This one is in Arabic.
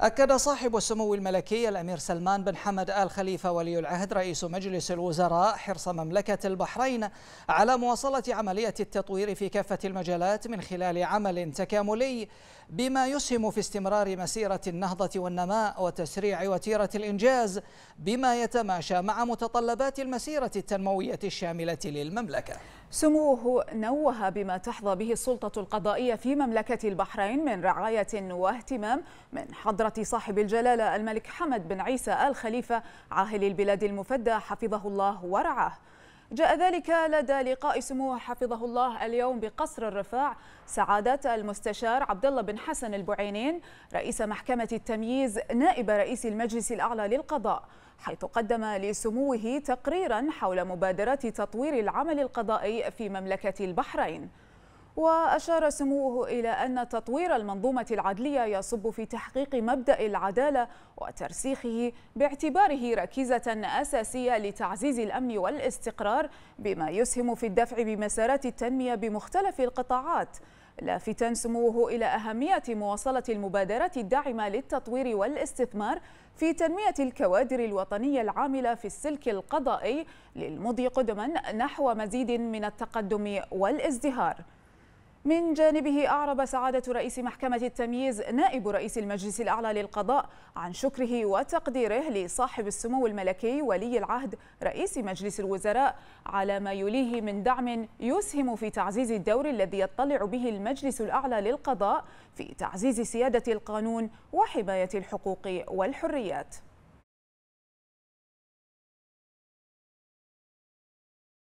أكد صاحب السمو الملكي الأمير سلمان بن حمد آل خليفة ولي العهد رئيس مجلس الوزراء حرص مملكة البحرين على مواصلة عملية التطوير في كافة المجالات من خلال عمل تكاملي بما يسهم في استمرار مسيرة النهضة والنماء وتسريع وتيرة الإنجاز بما يتماشى مع متطلبات المسيرة التنموية الشاملة للمملكة سموه نوه بما تحظى به السلطة القضائية في مملكة البحرين من رعاية واهتمام من حضرة صاحب الجلالة الملك حمد بن عيسى آل خليفة عاهل البلاد المفدى حفظه الله ورعاه جاء ذلك لدى لقاء سموه حفظه الله اليوم بقصر الرفاع سعادة المستشار عبد الله بن حسن البعينين رئيس محكمة التمييز نائب رئيس المجلس الأعلى للقضاء حيث قدم لسموه تقريرا حول مبادرات تطوير العمل القضائي في مملكة البحرين وأشار سموه إلى أن تطوير المنظومة العدلية يصب في تحقيق مبدأ العدالة وترسيخه باعتباره ركيزة أساسية لتعزيز الأمن والاستقرار بما يسهم في الدفع بمسارات التنمية بمختلف القطاعات لافتا سموه إلى أهمية مواصلة المبادرات الداعمة للتطوير والاستثمار في تنمية الكوادر الوطنية العاملة في السلك القضائي للمضي قدما نحو مزيد من التقدم والازدهار من جانبه أعرب سعادة رئيس محكمة التمييز نائب رئيس المجلس الأعلى للقضاء عن شكره وتقديره لصاحب السمو الملكي ولي العهد رئيس مجلس الوزراء على ما يليه من دعم يسهم في تعزيز الدور الذي يطلع به المجلس الأعلى للقضاء في تعزيز سيادة القانون وحماية الحقوق والحريات